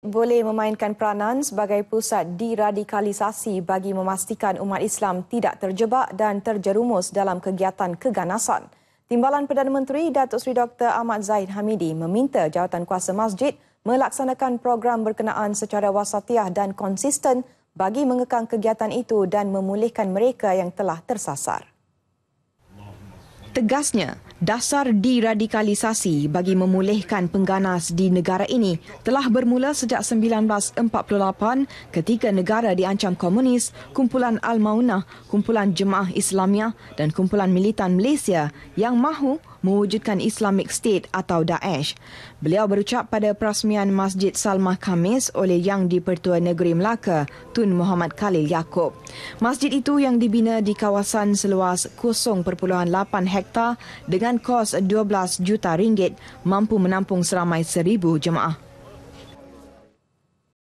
boleh memainkan peranan sebagai pusat diradikalisasi bagi memastikan umat Islam tidak terjebak dan terjerumus dalam kegiatan keganasan. Timbalan Perdana Menteri Datuk Seri Dr. Ahmad Zaid Hamidi meminta jawatan kuasa masjid melaksanakan program berkenaan secara wasatiah dan konsisten bagi mengekang kegiatan itu dan memulihkan mereka yang telah tersasar. Tegasnya, Dasar diradikalisasi bagi memulihkan pengganas di negara ini telah bermula sejak 1948 ketika negara diancam komunis, kumpulan Al-Maunah, kumpulan Jemaah Islamiah dan kumpulan militan Malaysia yang mahu mewujudkan Islamic State atau Daesh. Beliau berucap pada perasmian Masjid Salmah Kamis oleh Yang Dipertua pertua Negeri Melaka, Tun Muhammad Khalil Yaakob. Masjid itu yang dibina di kawasan seluas 0.8 hektar dengan kos 12 juta ringgit mampu menampung seramai 1,000 jemaah.